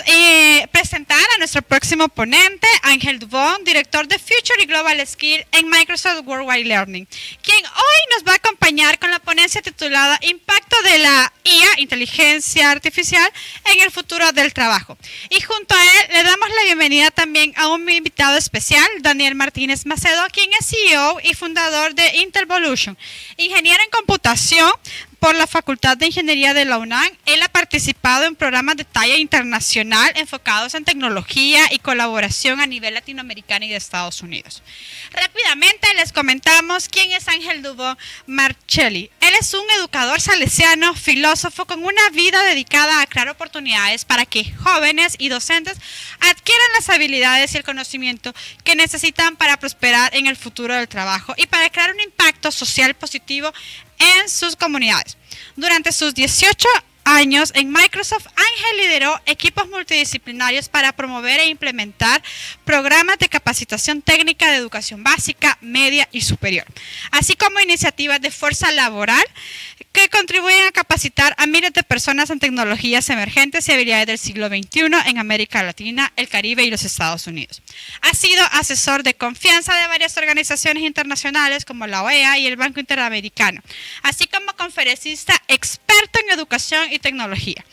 queremos eh, presentar a nuestro próximo ponente, Ángel Dubón, director de Future y Global Skill en Microsoft Worldwide Learning, quien hoy nos va a acompañar con la ponencia titulada Impacto de la IA, Inteligencia Artificial, en el futuro del trabajo. Y junto a él le damos la bienvenida también a un invitado especial, Daniel Martínez Macedo, quien es CEO y fundador de Intervolution, ingeniero en computación, por la Facultad de Ingeniería de la UNAM, él ha participado en programas de talla internacional enfocados en tecnología y colaboración a nivel latinoamericano y de Estados Unidos. Rápidamente les comentamos quién es Ángel Dubó Marcelli. Él es un educador salesiano, filósofo con una vida dedicada a crear oportunidades para que jóvenes y docentes adquieran las habilidades y el conocimiento que necesitan para prosperar en el futuro del trabajo y para crear un impacto social positivo en sus comunidades. Durante sus 18 años en Microsoft, Ángel lideró equipos multidisciplinarios para promover e implementar programas de capacitación técnica de educación básica, media y superior, así como iniciativas de fuerza laboral que contribuyen a capacitar a miles de personas en tecnologías emergentes y habilidades del siglo XXI en América Latina, el Caribe y los Estados Unidos. Ha sido asesor de confianza de varias organizaciones internacionales como la OEA y el Banco Interamericano, así como conferencista experto en educación y tecnología,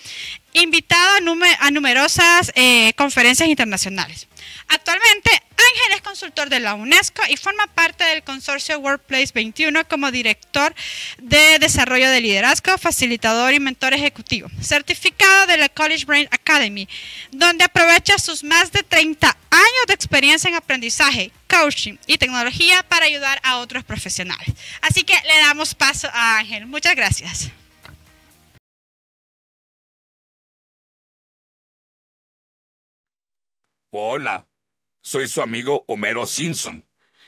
invitado a, a numerosas eh, conferencias internacionales. Actualmente, Ángel es consultor de la UNESCO y forma parte del consorcio Workplace 21 como director de desarrollo de liderazgo, facilitador y mentor ejecutivo, certificado de la College Brain Academy, donde aprovecha sus más de 30 años de experiencia en aprendizaje, coaching y tecnología para ayudar a otros profesionales. Así que le damos paso a Ángel. Muchas gracias. Hola, soy su amigo Homero Simpson,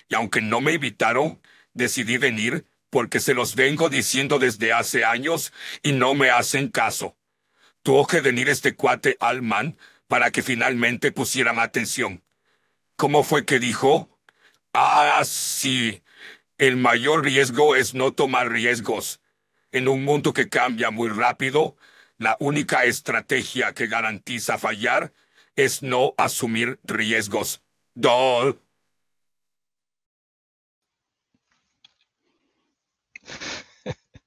y aunque no me invitaron, decidí venir porque se los vengo diciendo desde hace años y no me hacen caso. Tuvo que venir este cuate Alman para que finalmente pusieran atención. ¿Cómo fue que dijo? Ah, sí. El mayor riesgo es no tomar riesgos. En un mundo que cambia muy rápido, la única estrategia que garantiza fallar es no asumir riesgos.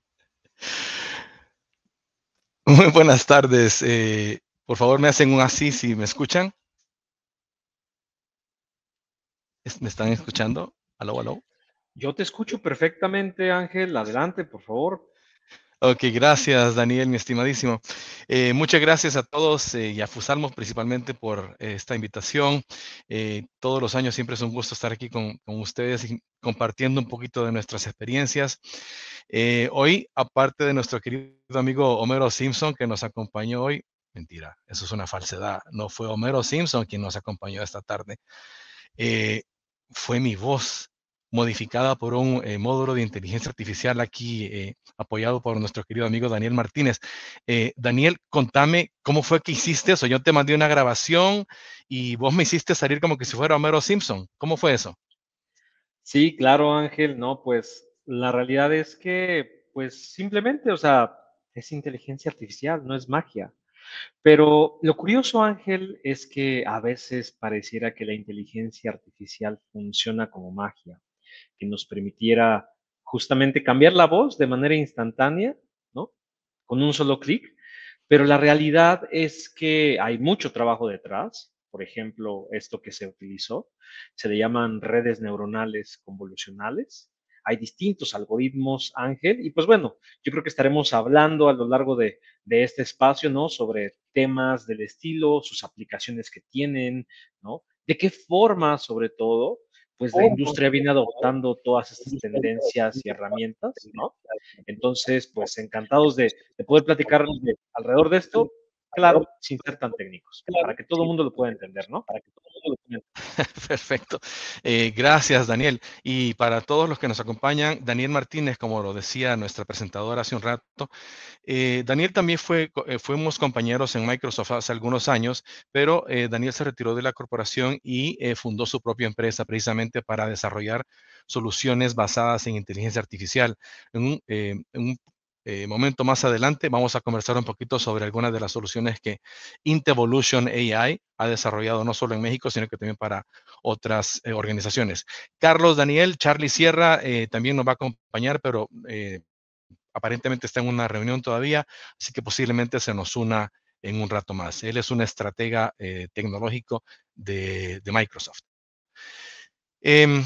Muy buenas tardes. Eh, por favor, me hacen un así si me escuchan. ¿Me están escuchando? ¿Aló, aló? Yo te escucho perfectamente, Ángel. Adelante, por favor. Ok, gracias Daniel, mi estimadísimo. Eh, muchas gracias a todos eh, y a Fusalmos principalmente por esta invitación. Eh, todos los años siempre es un gusto estar aquí con, con ustedes y compartiendo un poquito de nuestras experiencias. hoy, aparte de nuestro querido amigo Homero Simpson que nos acompañó hoy, mentira, eso es una falsedad, no fue Homero Simpson quien nos acompañó esta tarde, fue mi voz modificada por un eh, módulo de inteligencia artificial aquí eh, apoyado por nuestro querido amigo Daniel Martínez. Eh, Daniel, contame cómo fue que hiciste eso. Yo te mandé una grabación y vos me hiciste salir como que si fuera Homero Simpson. ¿Cómo fue eso? Sí, claro, Ángel. No, pues la realidad es que, pues simplemente, o sea, es inteligencia artificial, no es magia. Pero lo curioso, Ángel, es que a veces pareciera que la inteligencia artificial funciona como magia que nos permitiera justamente cambiar la voz de manera instantánea, ¿no? Con un solo clic. Pero la realidad es que hay mucho trabajo detrás. Por ejemplo, esto que se utilizó, se le llaman redes neuronales convolucionales. Hay distintos algoritmos, Ángel, y pues bueno, yo creo que estaremos hablando a lo largo de, este espacio, ¿no? Sobre temas del estilo, sus aplicaciones que tienen, ¿no? De qué forma, sobre todo, pues la oh, industria viene adoptando todas estas tendencias y herramientas, ¿no? Entonces, pues encantados de, poder platicar alrededor de esto claro sin ser tan técnicos, para que todo el mundo lo pueda entender, ¿no? Para que todo el mundo lo pueda Perfecto. Eh, gracias, Daniel. Y para todos los que nos acompañan, Daniel Martínez, como lo decía nuestra presentadora hace un rato, eh, Daniel también fue, eh, fuimos compañeros en Microsoft hace algunos años, pero Daniel se retiró de la corporación y fundó su propia empresa precisamente para desarrollar soluciones basadas en inteligencia artificial, un eh, momento más adelante vamos a conversar un poquito sobre algunas de las soluciones que Intevolution AI ha desarrollado no solo en México, sino que también para otras eh, organizaciones. Carlos Daniel, Charlie Sierra eh, también nos va a acompañar, pero aparentemente está en una reunión todavía, así que posiblemente se nos una en un rato más. Él es un estratega tecnológico de, de Microsoft. Em,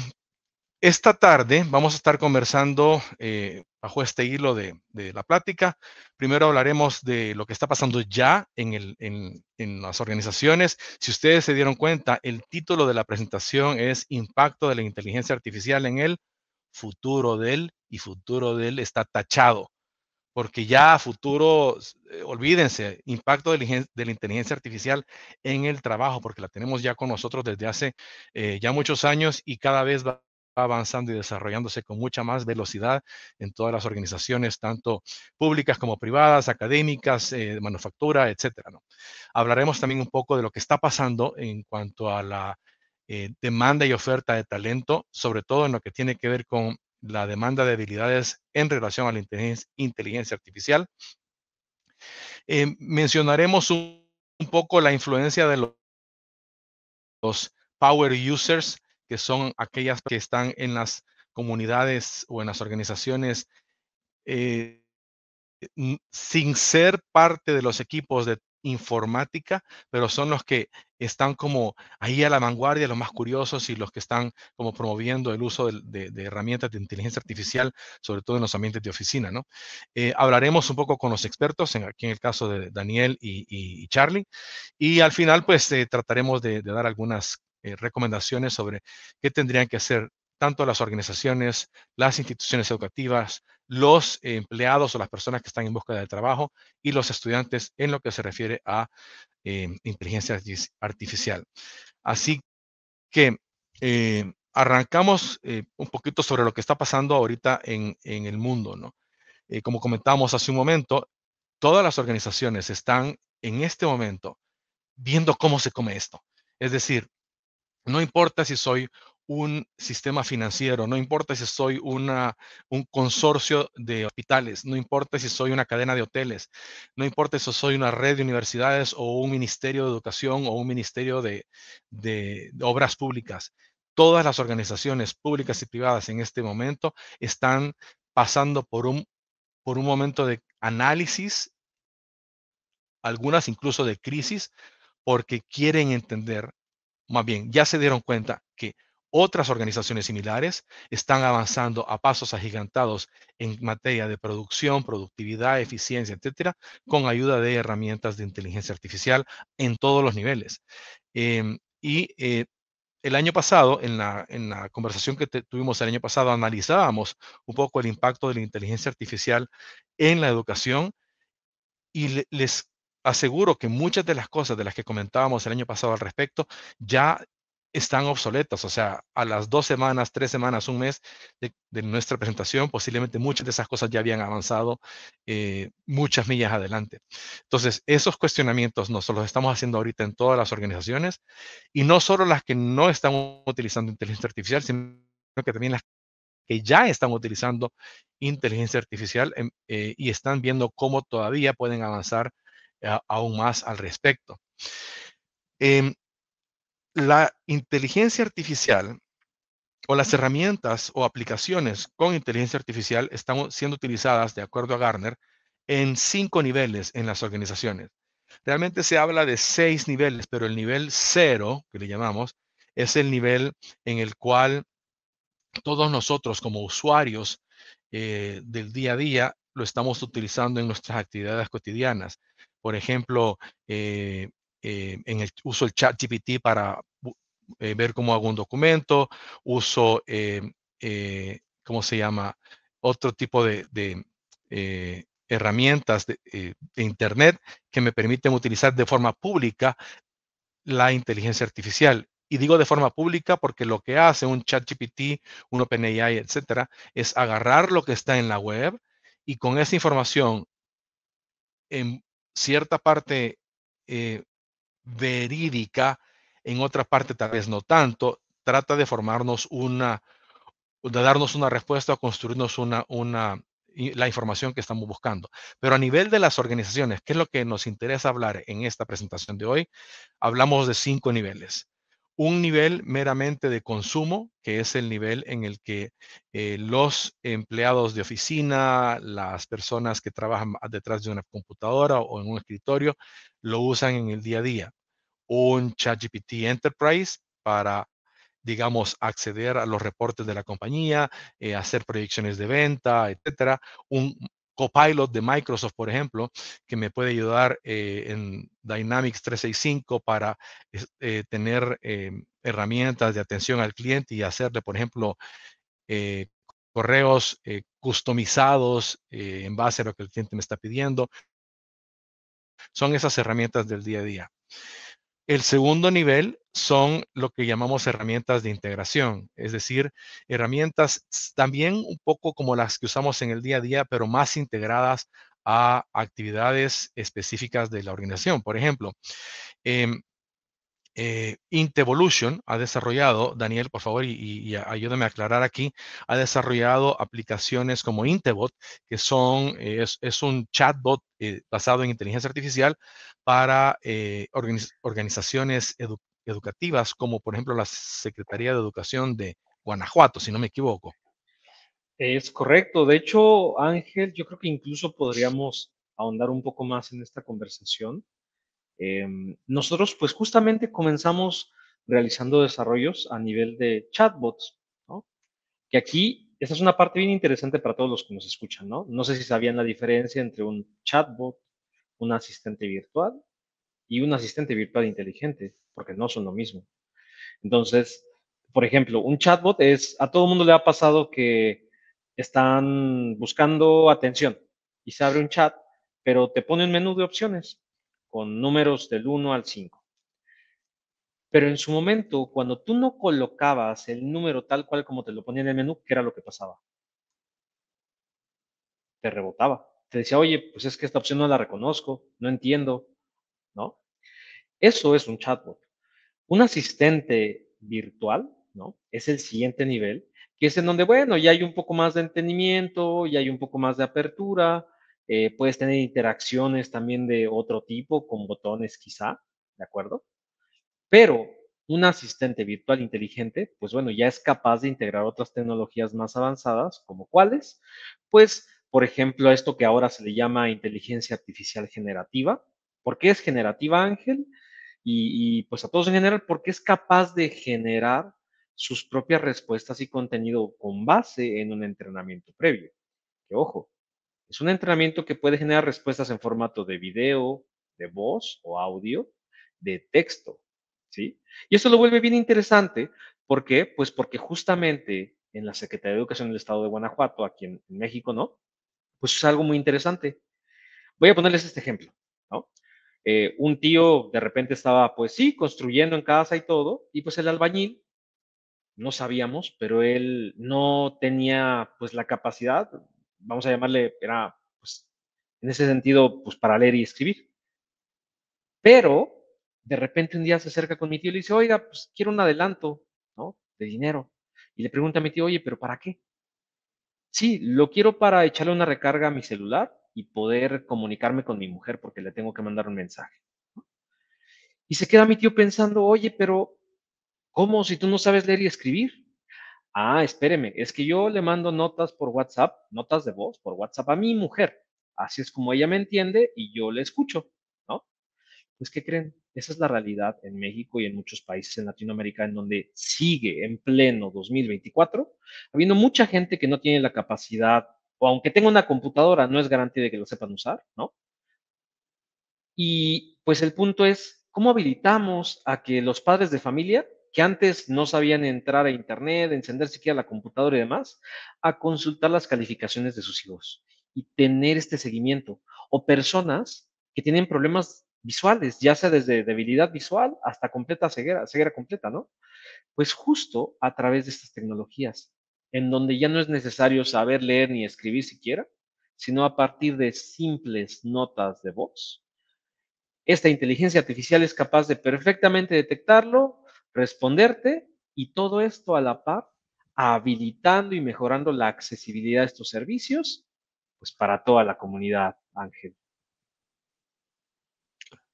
esta tarde vamos a estar conversando eh, bajo este hilo de, la plática. Primero hablaremos de lo que está pasando ya en, las organizaciones. Si ustedes se dieron cuenta, el título de la presentación es Impacto de la Inteligencia Artificial en el futuro del y futuro del está tachado. Porque ya futuro, eh, olvídense, impacto de, la inteligencia artificial en el trabajo, porque la tenemos ya con nosotros desde hace eh, ya muchos años y cada vez va avanzando y desarrollándose con mucha más velocidad en todas las organizaciones, tanto públicas como privadas, académicas, eh, manufactura, etcétera. Hablaremos también un poco de lo que está pasando en cuanto a la eh, demanda y oferta de talento, sobre todo en lo que tiene que ver con la demanda de habilidades en relación a la inteligencia, artificial. Eh, mencionaremos un, poco la influencia de los power users que son aquellas que están en las comunidades o en las organizaciones eh, sin ser parte de los equipos de informática, pero son los que están como ahí a la vanguardia, los más curiosos y los que están como promoviendo el uso de, herramientas de inteligencia artificial, sobre todo en los ambientes de oficina, ¿no? Eh, hablaremos un poco con los expertos, en, aquí en el caso de Daniel y, Charlie, y al final pues eh, trataremos de, de, dar algunas eh, recomendaciones sobre qué tendrían que hacer tanto las organizaciones, las instituciones educativas, los empleados o las personas que están en búsqueda de trabajo y los estudiantes en lo que se refiere a eh, inteligencia artificial. Así que eh, arrancamos un poquito sobre lo que está pasando ahorita en, el mundo. ¿no? como comentamos hace un momento, todas las organizaciones están en este momento viendo cómo se come esto. Es decir, no importa si soy un sistema financiero, no importa si soy un consorcio de hospitales, no importa si soy una cadena de hoteles, no importa si soy una red de universidades o un ministerio de educación o un ministerio de, obras públicas. Todas las organizaciones públicas y privadas en este momento están pasando por un, por un momento de análisis, algunas incluso de crisis, porque quieren entender más bien, ya se dieron cuenta que otras organizaciones similares están avanzando a pasos agigantados en materia de producción, productividad, eficiencia, etcétera, con ayuda de herramientas de inteligencia artificial en todos los niveles. Em, y eh, el año pasado, en la, conversación que tuvimos el año pasado, analizábamos un poco el impacto de la inteligencia artificial en la educación y les aseguro que muchas de las cosas de las que comentábamos el año pasado al respecto ya están obsoletas. O sea, a las dos semanas, tres semanas, un mes de, nuestra presentación, posiblemente muchas de esas cosas ya habían avanzado eh, muchas millas adelante. Entonces, esos cuestionamientos nosotros los estamos haciendo ahorita en todas las organizaciones y no solo las que no están utilizando inteligencia artificial, sino que también las que ya están utilizando inteligencia artificial em, eh, y están viendo cómo todavía pueden avanzar aún más al respecto. Em, la inteligencia artificial o las herramientas o aplicaciones con inteligencia artificial están siendo utilizadas, de acuerdo a Garner, en cinco niveles en las organizaciones. Realmente se habla de seis niveles, pero el nivel cero, que le llamamos, es el nivel en el cual todos nosotros como usuarios eh, del día a día lo estamos utilizando en nuestras actividades cotidianas por ejemplo, eh, eh, en el, uso el chat GPT para eh, ver cómo hago un documento, uso, ¿cómo se llama? Otro tipo de, herramientas de, Internet que me permiten utilizar de forma pública la inteligencia artificial. Y digo de forma pública porque lo que hace un chat ChatGPT, un OpenAI, etcétera, es agarrar lo que está en la web y con esa información en, cierta parte eh, verídica, en otra parte tal vez no tanto, trata de formarnos una, de darnos una respuesta o construirnos una, una, la información que estamos buscando. Pero a nivel de las organizaciones, que es lo que nos interesa hablar en esta presentación de hoy, hablamos de cinco niveles un nivel meramente de consumo, que es el nivel en el que eh, los empleados de oficina, las personas que trabajan detrás de una computadora o en un escritorio, lo usan en el día a día. Un ChatGPT Enterprise para digamos, acceder a los reportes de la compañía, eh, hacer proyecciones de venta, etcétera. Un Copilot de Microsoft, por ejemplo, que me puede ayudar eh, en Dynamics 365 para eh, tener em, herramientas de atención al cliente y hacerle, por ejemplo, eh, correos customizados en base a lo que el cliente me está pidiendo. Son esas herramientas del día a día. El segundo nivel son lo que llamamos herramientas de integración, es decir, herramientas también un poco como las que usamos en el día a día, pero más integradas a actividades específicas de la organización. Por ejemplo, em, eh, Intevolution ha desarrollado, Daniel, por favor, y, ayúdame a aclarar aquí, ha desarrollado aplicaciones como Intebot, que son, eh, es, un chatbot eh, basado en inteligencia artificial para organizaciones educativas, educativas, como por ejemplo la Secretaría de Educación de Guanajuato, si no me equivoco. Es correcto. De hecho, Ángel, yo creo que incluso podríamos ahondar un poco más en esta conversación. Em, nosotros, pues justamente comenzamos realizando desarrollos a nivel de chatbots, ¿no? Que aquí, esta es una parte bien interesante para todos los que nos escuchan, ¿no? No sé si sabían la diferencia entre un chatbot, un asistente virtual y un asistente virtual inteligente porque no son lo mismo. Entonces, por ejemplo, un chatbot es, a todo mundo le ha pasado que están buscando atención y se abre un chat, pero te pone un menú de opciones con números del 1 al 5. Pero en su momento, cuando tú no colocabas el número tal cual como te lo ponía en el menú, ¿qué era lo que pasaba? Te rebotaba. Te decía, oye, pues es que esta opción no la reconozco, no entiendo, eso es un chatbot. Un asistente virtual, ¿no? Es el siguiente nivel, que es en donde, bueno, ya hay un poco más de entendimiento, ya hay un poco más de apertura, eh, puedes tener interacciones también de otro tipo, con botones quizá, ¿de acuerdo? Pero un asistente virtual inteligente, pues bueno, ya es capaz de integrar otras tecnologías más avanzadas, como cuáles, pues, por ejemplo, esto que ahora se le llama inteligencia artificial generativa. ¿Por qué es generativa, Ángel? y, pues a todos en general, porque es capaz de generar sus propias respuestas y contenido con base en un entrenamiento previo. Que ojo, es un entrenamiento que puede generar respuestas en formato de video, de voz o audio, de texto, ¿sí? Y eso lo vuelve bien interesante, ¿por qué? Pues porque justamente en la Secretaría de Educación del Estado de Guanajuato, aquí en, México, ¿no? Pues es algo muy interesante. Voy a ponerles este ejemplo, ¿no? Eh, un tío de repente estaba, pues sí, construyendo en casa y todo, y pues el albañil, no sabíamos, pero él no tenía pues la capacidad, vamos a llamarle, era pues en ese sentido, pues para leer y escribir. Pero de repente un día se acerca con mi tío y le dice, oiga, pues quiero un adelanto, ¿no? De dinero. Y le pregunta a mi tío, oye, pero ¿para qué? Sí, lo quiero para echarle una recarga a mi celular y poder comunicarme con mi mujer porque le tengo que mandar un mensaje. Y se queda mi tío pensando, oye, pero ¿cómo si tú no sabes leer y escribir? Ah, espéreme, es que yo le mando notas por WhatsApp, notas de voz por WhatsApp a mi mujer. Así es como ella me entiende y yo le escucho, ¿no? Pues, ¿qué creen? Esa es la realidad en México y en muchos países en Latinoamérica en donde sigue en pleno 2024 habiendo mucha gente que no tiene la capacidad o aunque tenga una computadora, no es garantía de que lo sepan usar, ¿no? Y pues el punto es, ¿cómo habilitamos a que los padres de familia, que antes no sabían entrar a Internet, encender siquiera la computadora y demás, a consultar las calificaciones de sus hijos y tener este seguimiento? O personas que tienen problemas visuales, ya sea desde debilidad visual hasta completa ceguera, ceguera completa, ¿no? Pues justo a través de estas tecnologías en donde ya no es necesario saber leer ni escribir siquiera, sino a partir de simples notas de voz. Esta inteligencia artificial es capaz de perfectamente detectarlo, responderte y todo esto a la par, habilitando y mejorando la accesibilidad de estos servicios, pues para toda la comunidad, Ángel.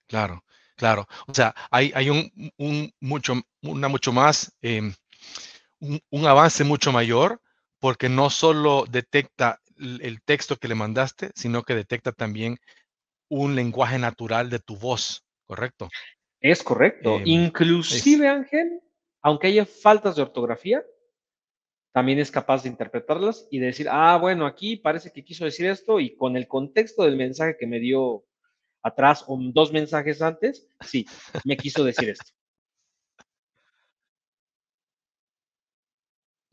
Claro, claro. O sea, hay, hay un, mucho, una mucho más em, un, avance mucho mayor porque no solo detecta el texto que le mandaste, sino que detecta también un lenguaje natural de tu voz, ¿correcto? Es correcto. Em, Inclusive, Ángel, aunque haya faltas de ortografía, también es capaz de interpretarlas y de decir, ah, bueno, aquí parece que quiso decir esto y con el contexto del mensaje que me dio atrás o dos mensajes antes, sí, me quiso decir esto.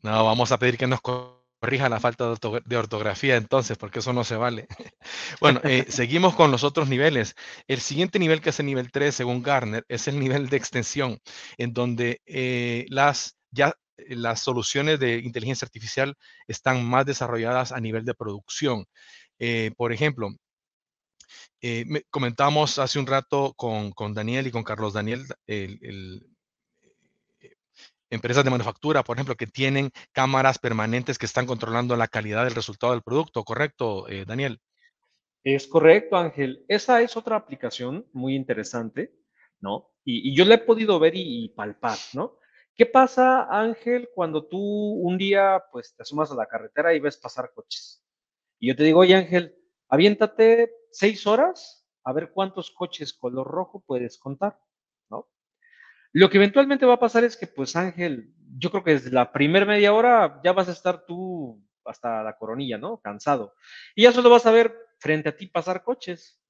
No, vamos a pedir que nos corrija la falta de, ortografía entonces, porque eso no se vale. bueno, eh, seguimos con los otros niveles. El siguiente nivel, que es el nivel 3, según Garner, es el nivel de extensión, en donde eh, las ya eh, las soluciones de inteligencia artificial están más desarrolladas a nivel de producción. por ejemplo, comentamos hace un rato con, Daniel y con Carlos Daniel el, empresas de manufactura, por ejemplo, que tienen cámaras permanentes que están controlando la calidad del resultado del producto, ¿correcto, eh, Daniel? Es correcto, Ángel. Esa es otra aplicación muy interesante, ¿no? Y, yo la he podido ver y, palpar, ¿no? ¿Qué pasa, Ángel, cuando tú un día, pues, te sumas a la carretera y ves pasar coches? Y yo te digo, oye, Ángel, aviéntate seis horas a ver cuántos coches color rojo puedes contar. Lo que eventualmente va a pasar es que, pues Ángel, yo creo que desde la primera media hora ya vas a estar tú hasta la coronilla, ¿no? Cansado. Y ya solo vas a ver frente a ti pasar coches.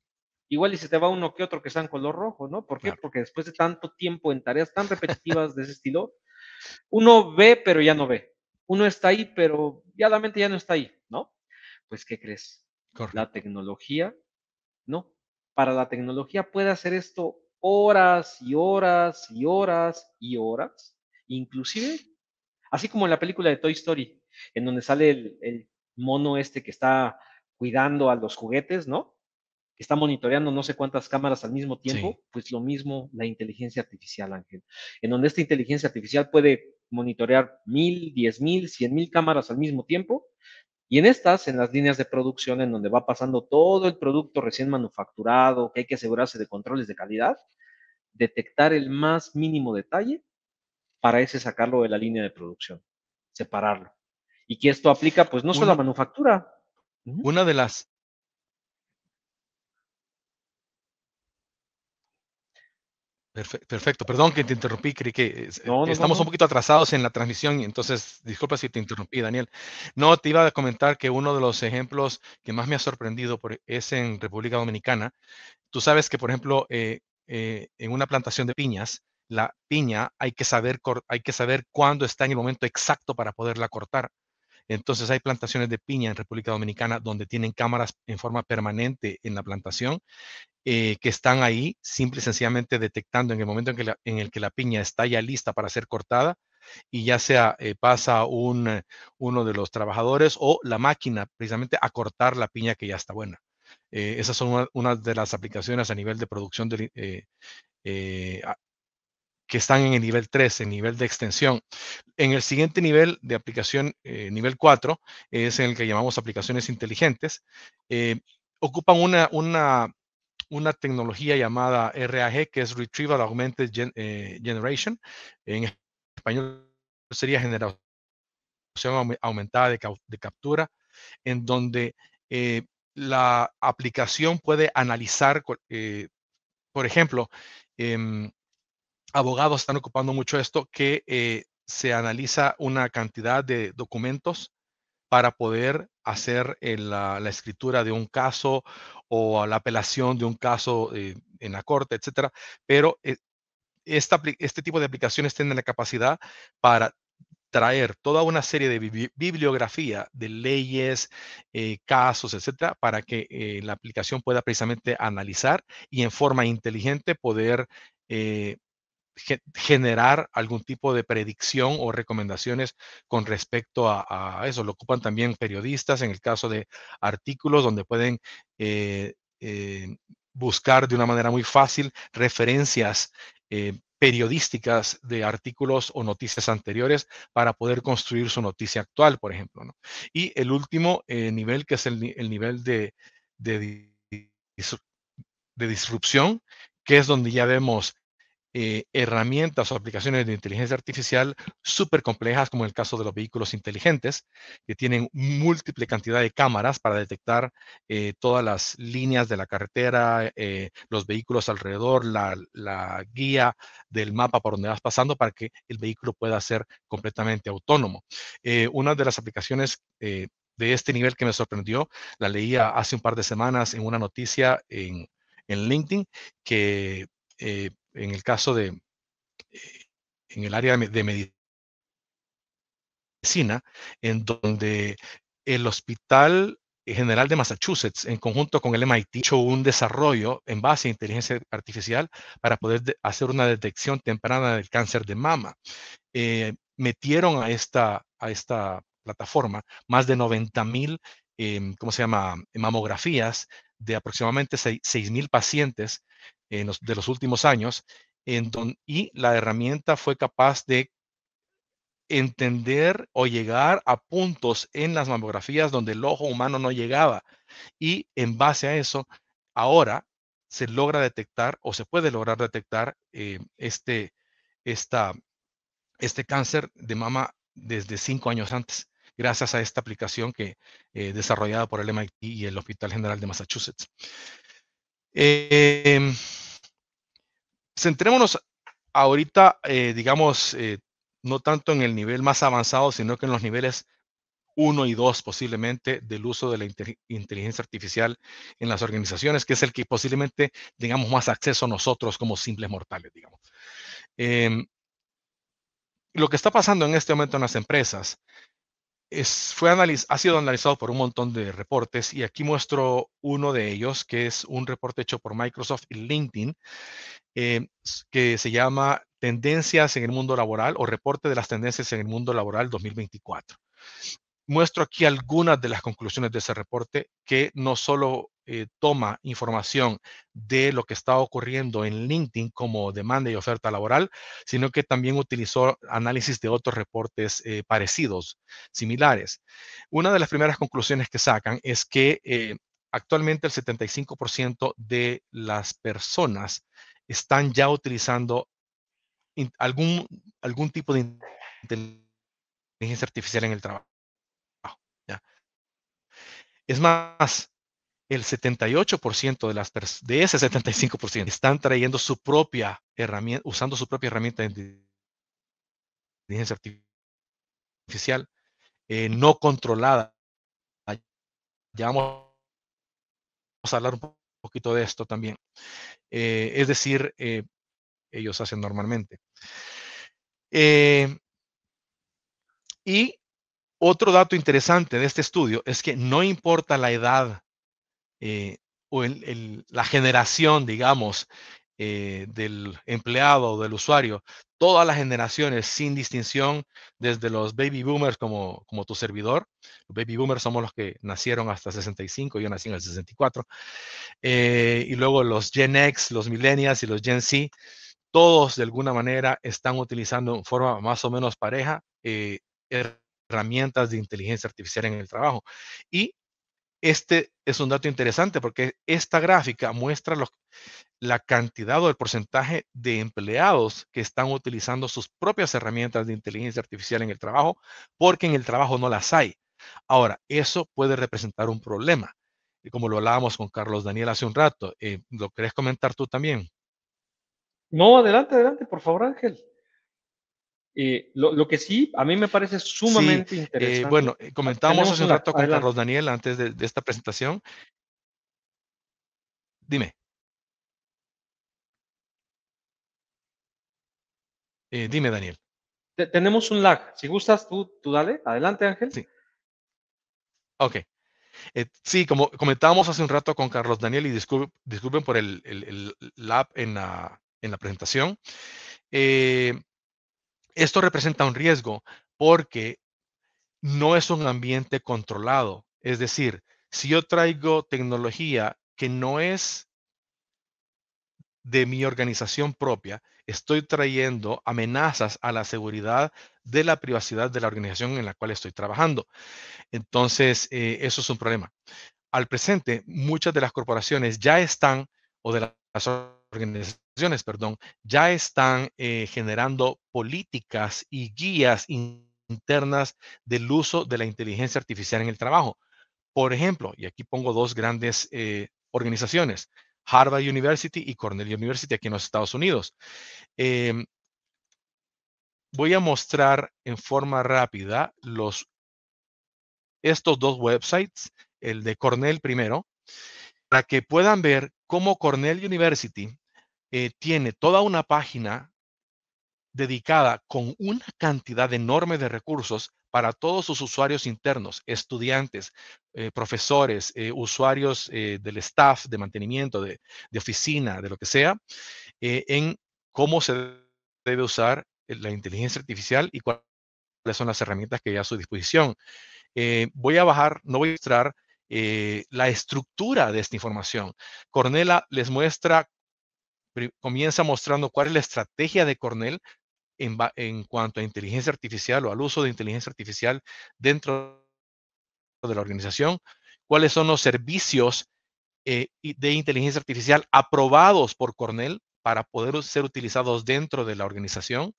Igual y se te va uno que otro que está en color rojo, ¿no? ¿Por qué? Porque después de tanto tiempo en tareas tan repetitivas de ese estilo, uno ve pero ya no ve. Uno está ahí pero ya la mente ya no está ahí, ¿no? Pues ¿qué crees? La tecnología, ¿no? Para la tecnología puede hacer esto horas y horas y horas y horas, inclusive, así como en la película de Toy Story, en donde sale el, mono este que está cuidando a los juguetes, ¿no? Que está monitoreando no sé cuántas cámaras al mismo tiempo, pues lo mismo la inteligencia artificial, Ángel, en donde esta inteligencia artificial puede monitorear mil, diez mil, cien mil cámaras al mismo tiempo, y en estas, en las líneas de producción, en donde va pasando todo el producto recién manufacturado, que hay que asegurarse de controles de calidad, detectar el más mínimo detalle para ese sacarlo de la línea de producción, separarlo. Y que esto aplica, pues, no solo a manufactura. Una de las Perfecto, perdón que te interrumpí, creí que estamos un poquito atrasados en la transmisión, entonces disculpa si te interrumpí, Daniel. No, te iba a comentar que uno de los ejemplos que más me ha sorprendido es en República Dominicana. Tú sabes que, por ejemplo, eh, eh, en una plantación de piñas, la piña hay que, saber, hay que saber cuándo está en el momento exacto para poderla cortar. Entonces hay plantaciones de piña en República Dominicana donde tienen cámaras en forma permanente en la plantación eh, que están ahí simple y sencillamente detectando en el momento en, el que la piña está ya lista para ser cortada y ya sea eh, pasa eh, uno de los trabajadores o la máquina precisamente a cortar la piña que ya está buena. esas son una, de las aplicaciones a nivel de producción de, que están en el nivel 3, el nivel de extensión. En el siguiente nivel de aplicación, eh, nivel 4, es el que llamamos aplicaciones inteligentes. Eh, ocupan una, tecnología llamada RAG, que es Retrieval Augmented eh, Generation. En español sería generación aumentada de captura, en donde la aplicación puede analizar, por ejemplo, em, abogados están ocupando mucho esto, que eh, se analiza una cantidad de documentos para poder hacer eh, la, escritura de un caso o la apelación de un caso eh, en la corte, etcétera. Pero este tipo de aplicaciones tienen la capacidad para traer toda una serie de bibliografía de leyes, casos, etcétera, para que la aplicación pueda precisamente analizar y en forma inteligente poder generar algún tipo de predicción o recomendaciones con respecto a, eso. Lo ocupan también periodistas en el caso de artículos donde pueden eh, eh, buscar de una manera muy fácil referencias eh, periodísticas de artículos o noticias anteriores para poder construir su noticia actual, por ejemplo. Y el último nivel, que es el, nivel de, de, de disrupción, que es donde ya vemos eh, herramientas o aplicaciones de inteligencia artificial súper complejas, como en el caso de los vehículos inteligentes, que tienen múltiple cantidad de cámaras para detectar eh, todas las líneas de la carretera, eh, los vehículos alrededor, la, guía del mapa por donde vas pasando para que el vehículo pueda ser completamente autónomo. una de las aplicaciones de este nivel que me sorprendió, la leía hace un par de semanas en una noticia en, LinkedIn, que en el caso de, eh, en el área de medicina, en donde el Hospital General de Massachusetts, en conjunto con el MIT, hizo un desarrollo en base a inteligencia artificial para poder hacer una detección temprana del cáncer de mama. Eh, metieron a esta, a esta plataforma más de 90.000, em, ¿cómo se llama?, mamografías de aproximadamente 6.000 pacientes de los últimos años, y la herramienta fue capaz de entender o llegar a puntos en las mamografías donde el ojo humano no llegaba. Y en base a eso, ahora se logra detectar o se puede lograr detectar eh, este, este cáncer de mama desde cinco años antes gracias a esta aplicación que eh, desarrollada por el MIT y el Hospital General de Massachusetts. Em, centrémonos ahorita, eh, digamos, eh, no tanto en el nivel más avanzado, sino que en los niveles 1 y 2 posiblemente del uso de la inteligencia artificial en las organizaciones, que es el que posiblemente tengamos más acceso nosotros como simples mortales, digamos. Em, lo que está pasando en este momento en las empresas fue ha sido analizado por un montón de reportes y aquí muestro uno de ellos, que es un reporte hecho por Microsoft y LinkedIn, eh, que se llama Tendencias en el Mundo Laboral o Reporte de las Tendencias en el Mundo Laboral 2024. Muestro aquí algunas de las conclusiones de ese reporte que no solo eh, toma información de lo que está ocurriendo en LinkedIn como demanda y oferta laboral, sino que también utilizó análisis de otros reportes eh, parecidos, similares. Una de las primeras conclusiones que sacan es que eh, actualmente el 75% de las personas están ya utilizando algún, algún tipo de inteligencia artificial en el trabajo. Es más, el 78% de las de ese 75% están trayendo su propia herramienta, usando su propia herramienta de inteligencia artificial eh, no controlada. Ya vamos a hablar un poquito de esto también. Eh, es decir, eh, ellos hacen normalmente. y otro dato interesante de este estudio es que no importa la edad eh, o en la generación, digamos, eh, del empleado, o del usuario, todas las generaciones sin distinción, desde los baby boomers como, como tu servidor, los baby boomers somos los que nacieron hasta 65, yo nací en el 64, eh, y luego los Gen X, los millennials y los Gen Z, todos de alguna manera están utilizando en forma más o menos pareja herramientas de inteligencia artificial en el trabajo. Y este es un dato interesante porque esta gráfica muestra la cantidad o el porcentaje de empleados que están utilizando sus propias herramientas de inteligencia artificial en el trabajo porque en el trabajo no las hay. Ahora, eso puede representar un problema. Y como lo hablábamos con Carlos Daniel hace un rato, eh, ¿lo querés comentar tú también? No, adelante, adelante, por favor, Ángel. Eh, lo, que sí, a mí me parece sumamente eh, interesante. bueno, eh, comentábamos hace un rato con Carlos Daniel antes de, esta presentación. Dime. dime, Daniel. tenemos un lag. Si gustas, tú, tú dale. Adelante, Ángel. Sí. Ok. sí, como comentábamos hace un rato con Carlos Daniel, y disculpen, por el, el, en la, en la presentación. Eh, esto representa un riesgo porque no es un ambiente controlado. Es decir, si yo traigo tecnología que no es de mi organización propia, estoy trayendo amenazas a la seguridad de la privacidad de la organización en la cual estoy trabajando. Entonces, eh, eso es un problema. Al presente, muchas de las corporaciones ya están, o de las organizaciones, perdón, ya están eh, generando políticas y guías internas del uso de la inteligencia artificial en el trabajo. Por ejemplo, y aquí pongo dos grandes eh, organizaciones, Harvard University y Cornell University aquí en los Estados Unidos. Em, voy a mostrar en forma rápida los, estos dos websites, el de Cornell primero, para que puedan ver cómo Cornell University eh, tiene toda una página dedicada con una cantidad enorme de recursos para todos sus usuarios internos, estudiantes, eh, profesores, eh, usuarios del staff, de mantenimiento, de, oficina, de lo que sea, en cómo se debe usar la inteligencia artificial y cuáles son las herramientas que hay a su disposición. voy a bajar, no voy a mostrar la estructura de esta información. Cornela les muestra comienza mostrando cuál es la estrategia de Cornell en, cuanto a inteligencia artificial o al uso de inteligencia artificial dentro de la organización, cuáles son los servicios eh, de inteligencia artificial aprobados por Cornell para poder ser utilizados dentro de la organización,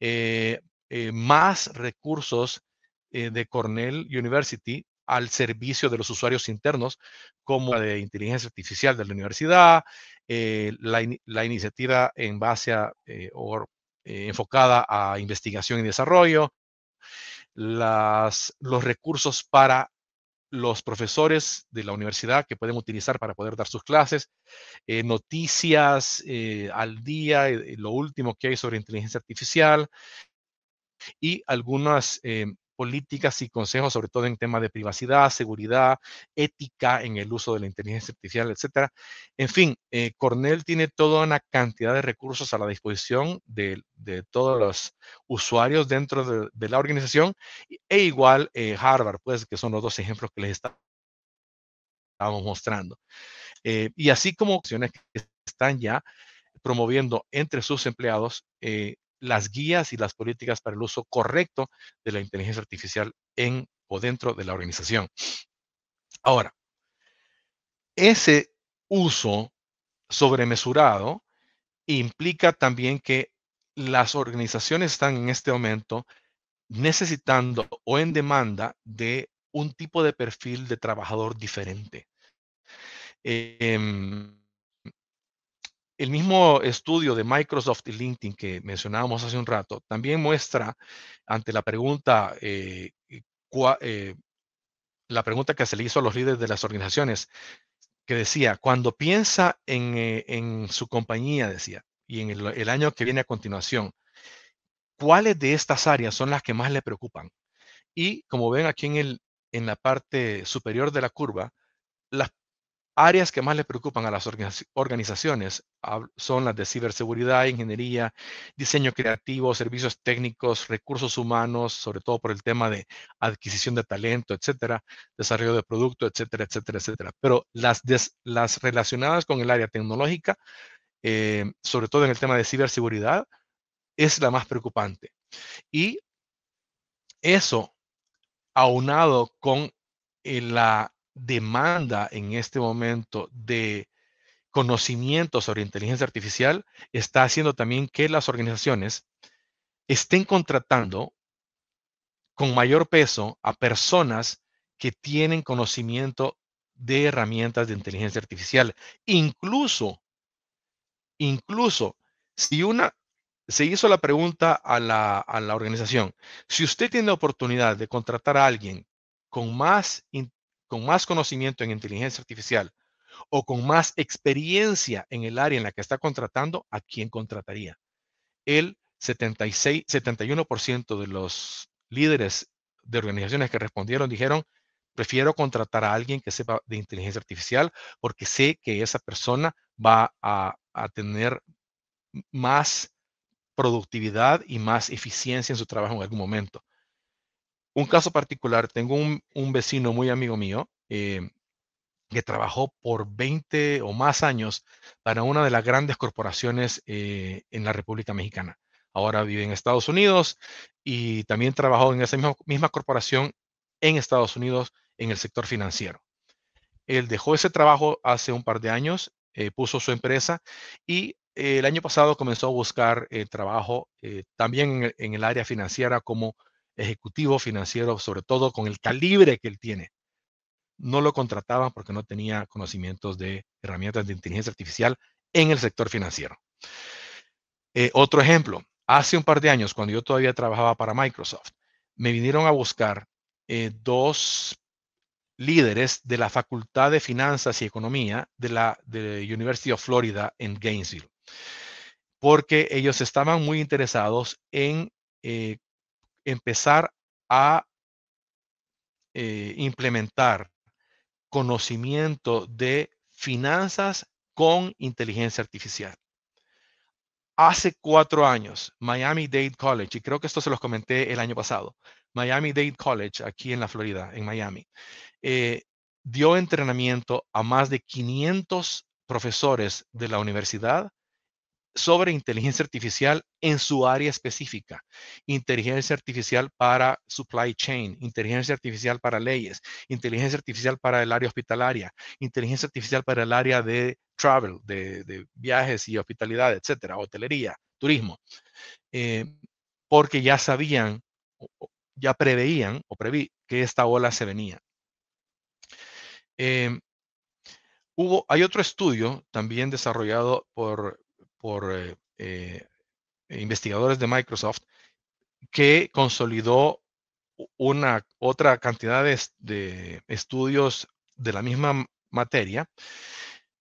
eh, eh, más recursos de Cornell University al servicio de los usuarios internos, como la de inteligencia artificial de la universidad, eh, la, iniciativa en base eh, o eh, enfocada a investigación y desarrollo, los recursos para los profesores de la universidad que pueden utilizar para poder dar sus clases, noticias al día, lo último que hay sobre inteligencia artificial y algunas em, políticas y consejos, sobre todo en temas de privacidad, seguridad, ética en el uso de la inteligencia artificial, etcétera. En fin, eh, Cornell tiene toda una cantidad de recursos a la disposición de, todos los usuarios dentro de, la organización, e igual eh, Harvard, pues, que son los dos ejemplos que les está, mostrando. Eh, y así como opciones que están ya promoviendo entre sus empleados, eh, las guías y las políticas para el uso correcto de la inteligencia artificial en o dentro de la organización. Ahora, ese uso sobremesurado implica también que las organizaciones están en este momento necesitando o en demanda de un tipo de perfil de trabajador diferente. Em, el mismo estudio de Microsoft y LinkedIn que mencionábamos hace un rato también muestra ante la pregunta, eh, eh, eh, la pregunta que se le hizo a los líderes de las organizaciones, que decía, cuando piensa en, en su compañía, decía, y en el, el año que viene a continuación, ¿cuáles de estas áreas son las que más le preocupan? Y como ven aquí en, el, en la parte superior de la curva, las Áreas que más le preocupan a las organizaciones son las de ciberseguridad, ingeniería, diseño creativo, servicios técnicos, recursos humanos, sobre todo por el tema de adquisición de talento, etcétera, desarrollo de producto, etcétera, etcétera, etcétera. Pero las, relacionadas con el área tecnológica, eh, sobre todo en el tema de ciberseguridad, es la más preocupante. Y eso, aunado con eh, la demanda en este momento de conocimiento sobre inteligencia artificial está haciendo también que las organizaciones estén contratando con mayor peso a personas que tienen conocimiento de herramientas de inteligencia artificial. Incluso, incluso, si una, se hizo la pregunta a la, organización, si usted tiene la oportunidad de contratar a alguien con más con más conocimiento en inteligencia artificial o con más experiencia en el área en la que está contratando, ¿a quién contrataría? El 76, 71% de los líderes de organizaciones que respondieron dijeron, prefiero contratar a alguien que sepa de inteligencia artificial porque sé que esa persona va a tener más productividad y más eficiencia en su trabajo en algún momento. Un caso particular, tengo un, vecino muy amigo mío eh, que trabajó por 20 o más años para una de las grandes corporaciones eh, en la República Mexicana. Ahora vive en Estados Unidos y también trabajó en esa misma, misma corporación en Estados Unidos en el sector financiero. Él dejó ese trabajo hace un par de años, eh, puso su empresa y el año pasado comenzó a buscar trabajo también en el, área financiera como ejecutivo financiero, sobre todo con el calibre que él tiene. No lo contrataban porque no tenía conocimientos de herramientas de inteligencia artificial en el sector financiero. Eh, otro ejemplo, hace un par de años, cuando yo todavía trabajaba para Microsoft, me vinieron a buscar eh, dos líderes de la Facultad de Finanzas y Economía de la de University of Florida en Gainesville, porque ellos estaban muy interesados en eh, empezar a eh, implementar conocimiento de finanzas con inteligencia artificial. Hace cuatro años, Miami Dade College, y creo que esto se los comenté el año pasado, Miami Dade College, aquí en la Florida, en Miami, eh, dio entrenamiento a más de 500 profesores de la universidad sobre inteligencia artificial en su área específica. Inteligencia artificial para supply chain, inteligencia artificial para leyes, inteligencia artificial para el área hospitalaria, inteligencia artificial para el área de travel, de, viajes y hospitalidad, etcétera, hotelería, turismo. Eh, porque ya sabían, ya preveían o preví que esta ola se venía. Eh, hubo, hay otro estudio también desarrollado por por eh, eh, investigadores de Microsoft que consolidó una otra cantidad de, estudios de la misma materia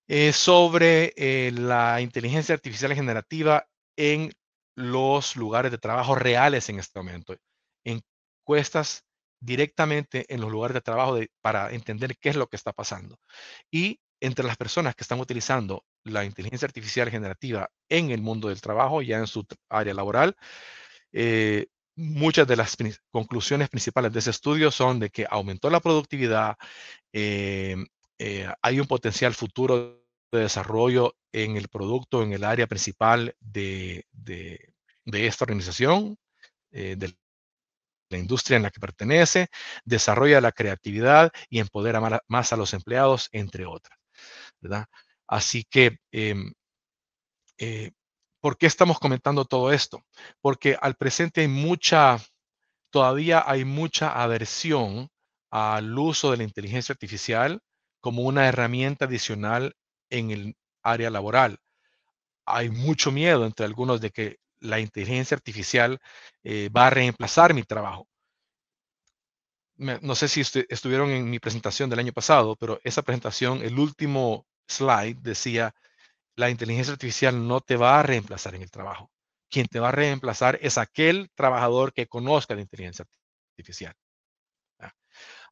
eh, sobre la inteligencia artificial generativa en los lugares de trabajo reales en este momento. Encuestas directamente en los lugares de trabajo para entender qué es lo que está pasando. Y entre las personas que están utilizando la inteligencia artificial generativa en el mundo del trabajo, ya en su área laboral. Eh, muchas de las conclusiones principales de ese estudio son de que aumentó la productividad, em, eh, hay un potencial futuro de desarrollo en el producto, en el área principal de, esta organización, eh, de la industria en la que pertenece, desarrolla la creatividad y empodera más a los empleados, entre otras. ¿verdad? Así que, em, eh, ¿por qué estamos comentando todo esto? Porque al presente hay mucha, todavía hay mucha aversión al uso de la inteligencia artificial como una herramienta adicional en el área laboral. Hay mucho miedo entre algunos de que la inteligencia artificial eh, va a reemplazar mi trabajo. no sé si estuvieron en mi presentación del año pasado, pero esa presentación, el último slide decía, la inteligencia artificial no te va a reemplazar en el trabajo. Quien te va a reemplazar es aquel trabajador que conozca la inteligencia artificial.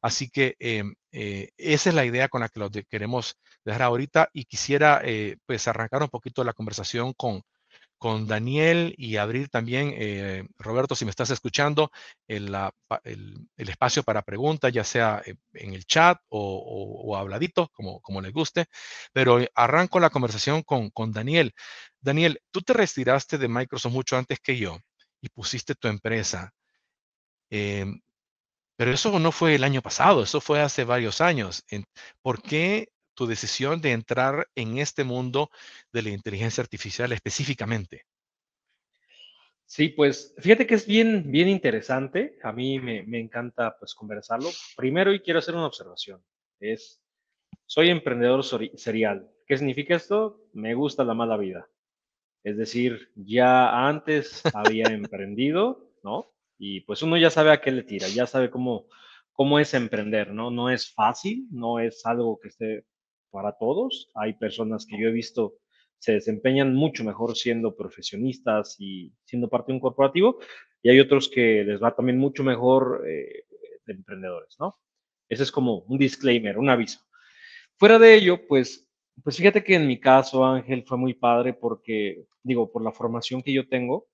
Así que em, eh, esa es la idea con la que queremos dejar ahorita y quisiera eh, pues arrancar un poquito la conversación con con Daniel y abrir también, eh, Roberto, si me estás escuchando, el, espacio para preguntas, ya sea eh, en el chat o, habladito, como, como les guste. Pero eh, arranco la conversación con, Daniel. Daniel, tú te retiraste de Microsoft mucho antes que yo y pusiste tu empresa. Em, pero eso no fue el año pasado, eso fue hace varios años. ¿Por qué tu decisión de entrar en este mundo de la inteligencia artificial específicamente? Sí, pues fíjate que es bien, bien interesante. A mí me, encanta pues conversarlo. Primero, y quiero hacer una observación, es, soy emprendedor serial. ¿Qué significa esto? Me gusta la mala vida. Es decir, ya antes había emprendido, ¿no? Y pues uno ya sabe a qué le tira, ya sabe cómo, cómo es emprender, ¿no? No es fácil, no es algo que esté para todos. Hay personas que yo he visto se desempeñan mucho mejor siendo profesionistas y siendo parte de un corporativo, y hay otros que les va también mucho mejor eh, de emprendedores, ¿no? Ese es como un disclaimer, un aviso. Fuera de ello, pues, pues fíjate que en mi caso, Ángel, fue muy padre porque, digo, por la formación que yo tengo,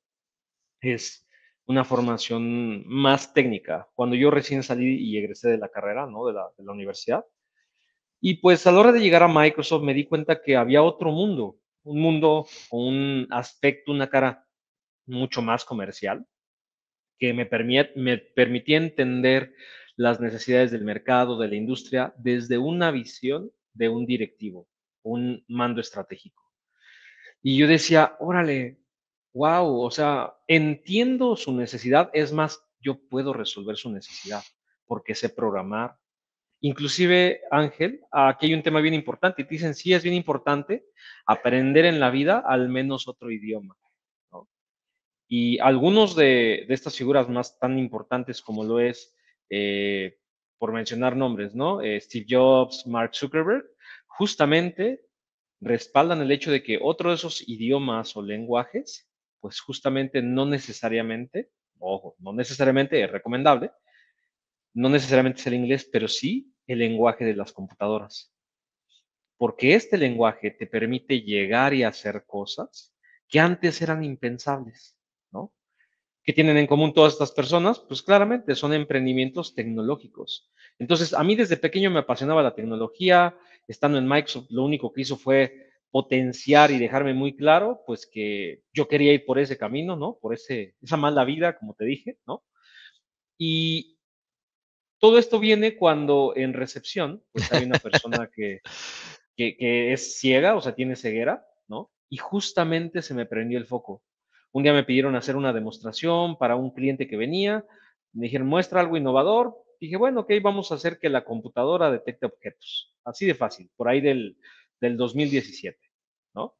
es una formación más técnica. Cuando yo recién salí y egresé de la carrera, ¿no? de la universidad, y pues a la hora de llegar a Microsoft me di cuenta que había otro mundo, un mundo con un aspecto, una cara mucho más comercial, que me, me permitía entender las necesidades del mercado, de la industria, desde una visión de un directivo, un mando estratégico. Y yo decía, órale, wow, o sea, entiendo su necesidad, es más, yo puedo resolver su necesidad, porque sé programar, Inclusive, Ángel, aquí hay un tema bien importante. Y dicen, sí, es bien importante aprender en la vida al menos otro idioma. Y algunos de, estas figuras más tan importantes como lo es, eh, por mencionar nombres, ¿no? Eh, Steve Jobs, Mark Zuckerberg, justamente respaldan el hecho de que otro de esos idiomas o lenguajes, pues justamente no necesariamente, ojo, no necesariamente es recomendable, no necesariamente es el inglés, pero sí el lenguaje de las computadoras. Porque este lenguaje te permite llegar y hacer cosas que antes eran impensables, ¿no? ¿Qué tienen en común todas estas personas? Pues claramente son emprendimientos tecnológicos. Entonces, a mí desde pequeño me apasionaba la tecnología. Estando en Microsoft, lo único que hizo fue potenciar y dejarme muy claro, pues que yo quería ir por ese camino, ¿no? Por ese, esa mala vida, como te dije, ¿no? Y, todo esto viene cuando en recepción pues hay una persona que, es ciega, o sea, tiene ceguera, ¿no? Y justamente se me prendió el foco. Un día me pidieron hacer una demostración para un cliente que venía, me dijeron, muestra algo innovador. Dije, bueno, ok, vamos a hacer que la computadora detecte objetos. Así de fácil, por ahí del, 2017, ¿no?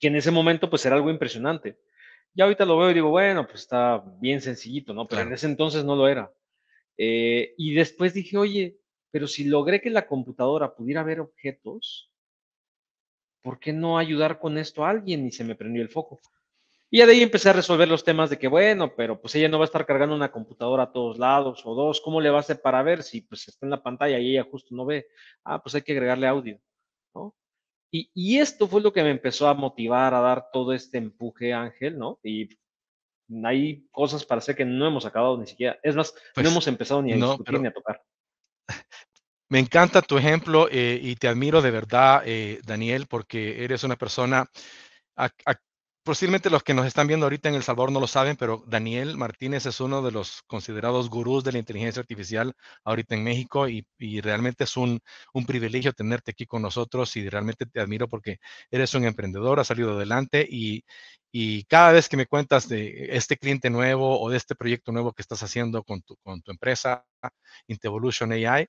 Que en ese momento pues era algo impresionante. Ya ahorita lo veo y digo, bueno, pues está bien sencillito, ¿no? Pero en ese entonces no lo era. Eh, y después dije, oye, pero si logré que la computadora pudiera ver objetos, ¿por qué no ayudar con esto a alguien? Y se me prendió el foco. Y de ahí empecé a resolver los temas de que, bueno, pero pues ella no va a estar cargando una computadora a todos lados o dos, ¿cómo le va a hacer para ver si pues está en la pantalla y ella justo no ve? Ah, pues hay que agregarle audio, Y, esto fue lo que me empezó a motivar a dar todo este empuje, Ángel, ¿no? Y hay cosas para hacer que no hemos acabado ni siquiera. Es más, no pues, hemos empezado ni a discutir ni a tocar. Me encanta tu ejemplo eh, y te admiro de verdad, eh, Daniel, porque eres una persona posiblemente los que nos están viendo ahorita en El Salvador no lo saben, pero Daniel Martínez es uno de los considerados gurús de la inteligencia artificial ahorita en México y, realmente es un, privilegio tenerte aquí con nosotros y realmente te admiro porque eres un emprendedor, has salido adelante y, cada vez que me cuentas de este cliente nuevo o de este proyecto nuevo que estás haciendo con tu, con tu empresa, Intervolution AI,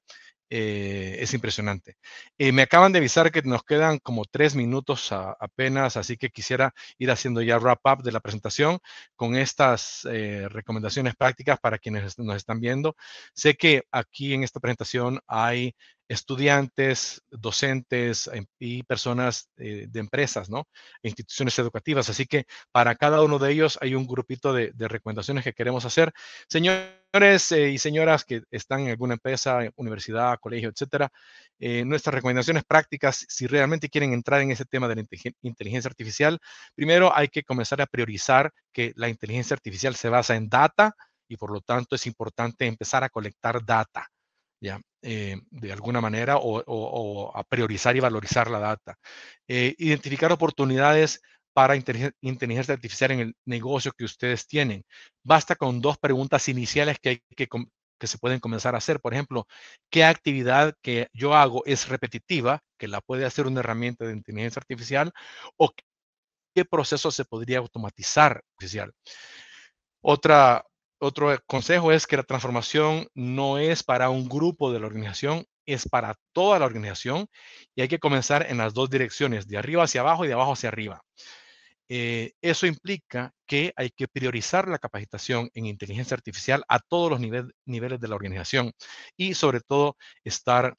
eh, es impresionante. Eh, me acaban de avisar que nos quedan como tres minutos apenas, así que quisiera ir haciendo ya wrap up de la presentación con estas eh, recomendaciones prácticas para quienes nos están viendo. Sé que aquí en esta presentación hay estudiantes, docentes em, y personas eh, de empresas, ¿no? E instituciones educativas. Así que para cada uno de ellos hay un grupito de, recomendaciones que queremos hacer. Señores eh, y señoras que están en alguna empresa, universidad, colegio, etcétera, eh, nuestras recomendaciones prácticas, si realmente quieren entrar en ese tema de la inteligencia artificial, primero hay que comenzar a priorizar que la inteligencia artificial se basa en data y por lo tanto es importante empezar a colectar data ¿ya? Eh, de alguna manera, o, a priorizar y valorizar la data. Eh, identificar oportunidades para inteligencia artificial en el negocio que ustedes tienen. Basta con dos preguntas iniciales que, hay que, que se pueden comenzar a hacer. Por ejemplo, ¿qué actividad que yo hago es repetitiva, que la puede hacer una herramienta de inteligencia artificial? ¿O qué proceso se podría automatizar artificial? Otra otro consejo es que la transformación no es para un grupo de la organización, es para toda la organización y hay que comenzar en las dos direcciones, de arriba hacia abajo y de abajo hacia arriba. Eh, eso implica que hay que priorizar la capacitación en inteligencia artificial a todos los niveles de la organización y sobre todo estar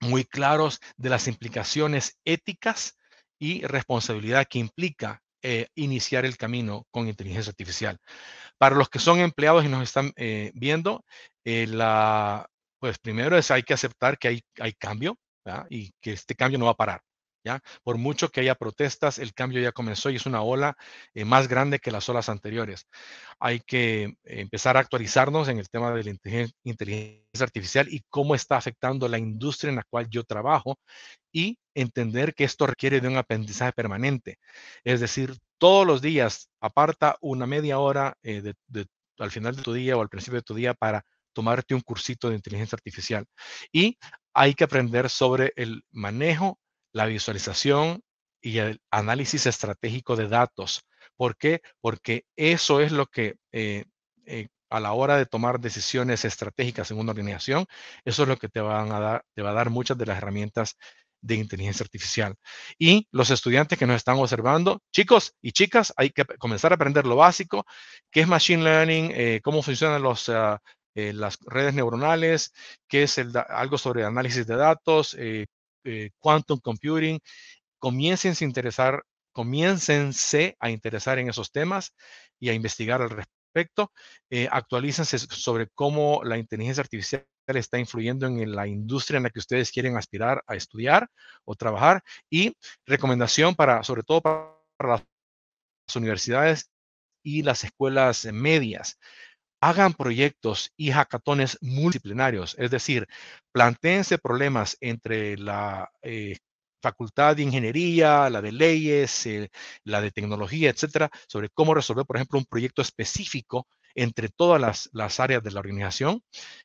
muy claros de las implicaciones éticas y responsabilidad que implica eh, iniciar el camino con inteligencia artificial. Para los que son empleados y nos están eh, viendo, eh, la, pues primero es hay que aceptar que hay, hay cambio y que este cambio no va a parar. Por mucho que haya protestas, el cambio ya comenzó y es una ola eh, más grande que las olas anteriores. Hay que empezar a actualizarnos en el tema de la inteligencia artificial y cómo está afectando la industria en la cual yo trabajo y entender que esto requiere de un aprendizaje permanente. Es decir, todos los días aparta una media hora eh, de, al final de tu día o al principio de tu día para tomarte un cursito de inteligencia artificial. Y hay que aprender sobre el manejo la visualización y el análisis estratégico de datos. ¿Por qué? Porque eso es lo que eh, eh, a la hora de tomar decisiones estratégicas en una organización, eso es lo que te, van a dar, te va a dar muchas de las herramientas de inteligencia artificial. Y los estudiantes que nos están observando, chicos y chicas, hay que comenzar a aprender lo básico, qué es Machine Learning, eh, cómo funcionan los, ah, las redes neuronales, qué es algo sobre análisis de datos, eh, quantum computing, comiencen a interesar, a interesar en esos temas y a investigar al respecto. Eh, actualícense sobre cómo la inteligencia artificial está influyendo en la industria en la que ustedes quieren aspirar a estudiar o trabajar y recomendación para, sobre todo para las universidades y las escuelas medias hagan proyectos y hackatones multidisciplinarios, es decir, planteense problemas entre la eh, facultad de ingeniería, la de leyes, eh, la de tecnología, etcétera, sobre cómo resolver, por ejemplo, un proyecto específico entre todas las, áreas de la organización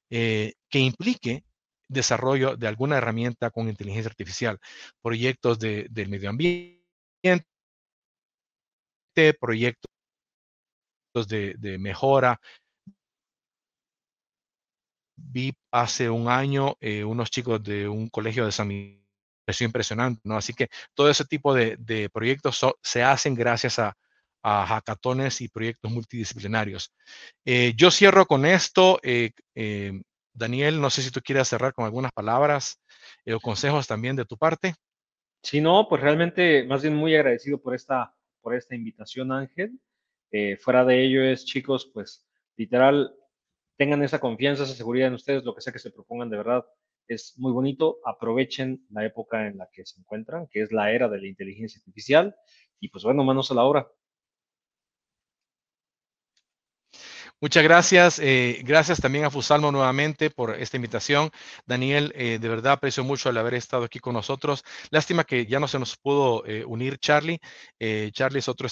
eh, que implique desarrollo de alguna herramienta con inteligencia artificial, proyectos del medio ambiente, proyectos de mejora vi hace un año eh, unos chicos de un colegio de San Miguel, pareció impresionante, ¿no? Así que todo ese tipo de, proyectos se hacen gracias a, a hackatones y proyectos multidisciplinarios. Eh, yo cierro con esto. Eh, Daniel, no sé si tú quieres cerrar con algunas palabras o consejos también de tu parte. si no, pues realmente más bien muy agradecido por esta, por esta invitación, Ángel. fuera de ello es, chicos, pues literal, tengan esa confianza, esa seguridad en ustedes, lo que sea que se propongan de verdad es muy bonito. Aprovechen la época en la que se encuentran, que es la era de la inteligencia artificial. Y pues bueno, manos a la obra. Muchas gracias. Eh, gracias también a Fusalmo nuevamente por esta invitación. Daniel, eh, de verdad aprecio mucho el haber estado aquí con nosotros. Lástima que ya no se nos pudo eh, unir Charlie. Charlie es otro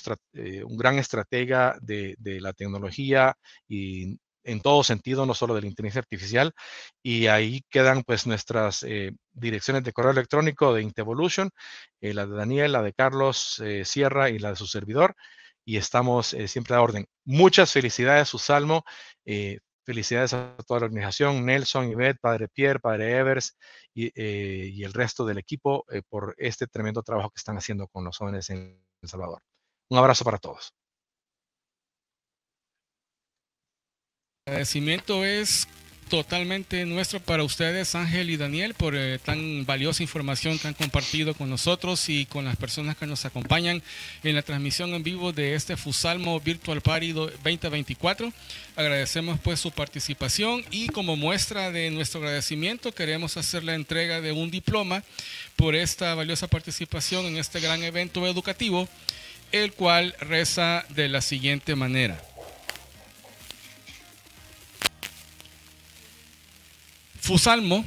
un gran estratega de la tecnología y en todo sentido, no solo de la inteligencia artificial. Y ahí quedan pues nuestras eh, direcciones de correo electrónico de Intevolution, eh, la de Daniel, la de Carlos eh, Sierra y la de su servidor. Y estamos siempre a orden. Muchas felicidades, Susalmo. felicidades a toda la organización, Nelson, Ivette, Padre Pierre, Padre Evers y, y el resto del equipo por este tremendo trabajo que están haciendo con los jóvenes en El Salvador. Un abrazo para todos. agradecimiento es totalmente nuestro para ustedes, Ángel y Daniel, por eh, tan valiosa información que han compartido con nosotros y con las personas que nos acompañan en la transmisión en vivo de este Fusalmo Virtual Party 2024. Agradecemos pues su participación y como muestra de nuestro agradecimiento queremos hacer la entrega de un diploma por esta valiosa participación en este gran evento educativo, el cual reza de la siguiente manera. Fusalmo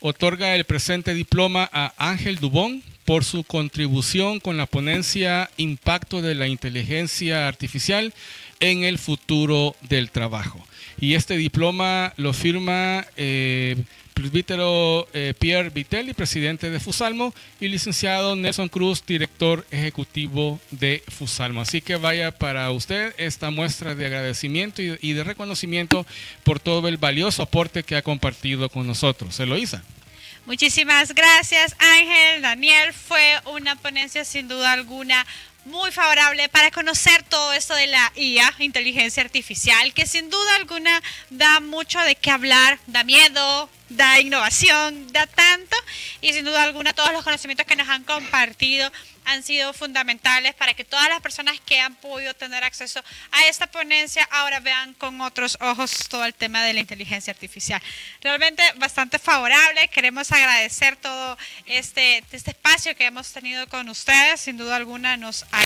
otorga el presente diploma a Ángel Dubón por su contribución con la ponencia Impacto de la Inteligencia Artificial en el futuro del trabajo. Y este diploma lo firma eh, presbítero eh, Pierre Vitelli, presidente de Fusalmo, y licenciado Nelson Cruz, director ejecutivo de Fusalmo. Así que vaya para usted esta muestra de agradecimiento y, de reconocimiento por todo el valioso aporte que ha compartido con nosotros. Eloisa. Muchísimas gracias Ángel, Daniel, fue una ponencia sin duda alguna muy favorable para conocer todo esto de la IA, inteligencia artificial, que sin duda alguna da mucho de qué hablar, da miedo, da innovación, da tanto y sin duda alguna todos los conocimientos que nos han compartido han sido fundamentales para que todas las personas que han podido tener acceso a esta ponencia ahora vean con otros ojos todo el tema de la inteligencia artificial. Realmente bastante favorable, queremos agradecer todo este, este espacio que hemos tenido con ustedes, sin duda alguna nos ha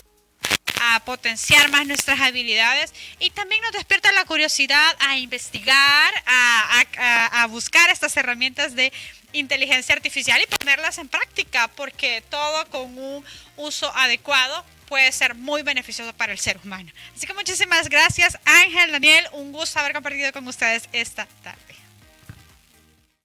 a potenciar más nuestras habilidades y también nos despierta la curiosidad a investigar, a, a buscar estas herramientas de inteligencia artificial y ponerlas en práctica, porque todo con un uso adecuado puede ser muy beneficioso para el ser humano. Así que muchísimas gracias Ángel, Daniel, un gusto haber compartido con ustedes esta tarde.